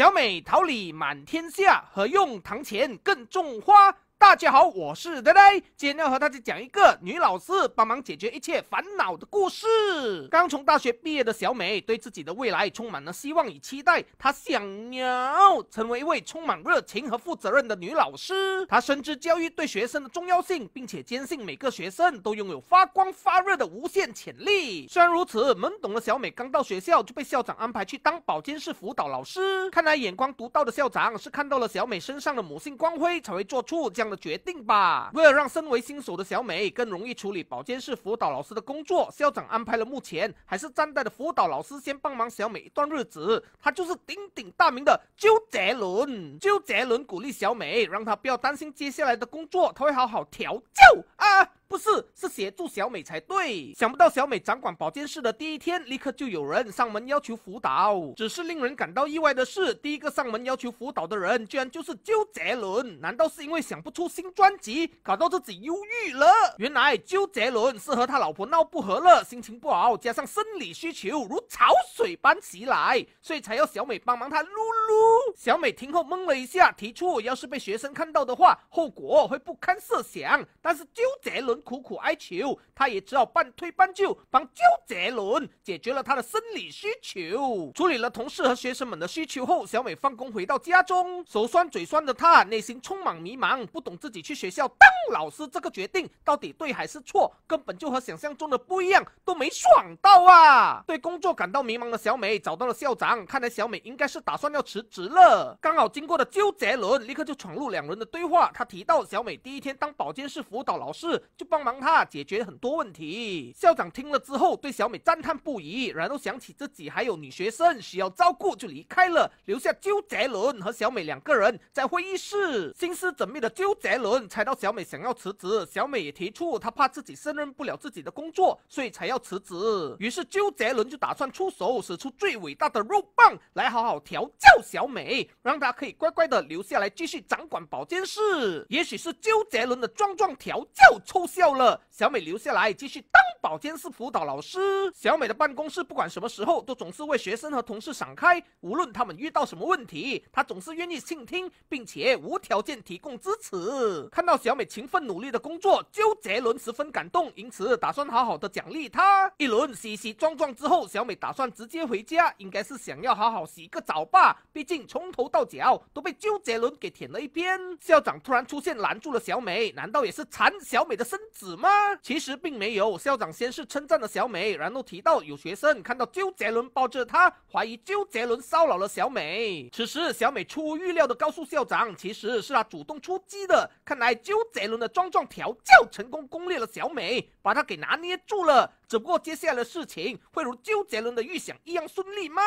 小美桃李满天下，何用堂前更种花？大家好，我是呆呆，今天要和大家讲一个女老师帮忙解决一切烦恼的故事。刚从大学毕业的小美，对自己的未来充满了希望与期待。她想要成为一位充满热情和负责任的女老师。她深知教育对学生的重要性，并且坚信每个学生都拥有发光发热的无限潜力。虽然如此，懵懂的小美刚到学校就被校长安排去当保健室辅导老师。看来眼光独到的校长是看到了小美身上的母性光辉，才会做出将。的决定吧。为了让身为新手的小美更容易处理保健室辅导老师的工作，校长安排了目前还是暂代的辅导老师先帮忙小美一段日子。他就是鼎鼎大名的周杰伦。周杰伦鼓励小美，让她不要担心接下来的工作，他会好好调教啊。不是，是协助小美才对。想不到小美掌管保健室的第一天，立刻就有人上门要求辅导。只是令人感到意外的是，第一个上门要求辅导的人，居然就是周杰伦。难道是因为想不出新专辑，搞到自己忧郁了？原来周杰伦是和他老婆闹不和了，心情不好，加上生理需求如潮水般袭来，所以才要小美帮忙他撸。小美听后懵了一下，提出要是被学生看到的话，后果会不堪设想。但是周杰伦苦苦哀求，他也只好半推半就，帮周杰伦解决了他的生理需求。处理了同事和学生们的需求后，小美放工回到家中，手酸嘴酸的她内心充满迷茫，不懂自己去学校当老师这个决定到底对还是错，根本就和想象中的不一样，都没爽到啊！对工作感到迷茫的小美找到了校长，看来小美应该是打算要辞。辞职了，刚好经过的周杰伦立刻就闯入两人的对话。他提到小美第一天当保健室辅导老师，就帮忙他解决很多问题。校长听了之后，对小美赞叹不已，然后想起自己还有女学生需要照顾，就离开了，留下周杰伦和小美两个人在会议室。心思缜密的周杰伦猜到小美想要辞职，小美也提出她怕自己胜任不了自己的工作，所以才要辞职。于是周杰伦就打算出手，使出最伟大的肉棒来好好调教。小美让她可以乖乖的留下来继续掌管保健室，也许是周杰伦的壮壮调教奏效了，小美留下来继续当保健室辅导老师。小美的办公室不管什么时候都总是为学生和同事敞开，无论他们遇到什么问题，她总是愿意倾听，并且无条件提供支持。看到小美勤奋努力的工作，周杰伦十分感动，因此打算好好的奖励她。一轮嘻嘻撞撞之后，小美打算直接回家，应该是想要好好洗个澡吧。毕竟从头到脚都被周杰伦给舔了一遍。校长突然出现拦住了小美，难道也是馋小美的身子吗？其实并没有，校长先是称赞了小美，然后提到有学生看到周杰伦抱着她，怀疑周杰伦骚扰了小美。此时，小美出乎预料的告诉校长，其实是她主动出击的。看来周杰伦的装装调教成功攻略了小美，把她给拿捏住了。只不过接下来的事情会如周杰伦的预想一样顺利吗？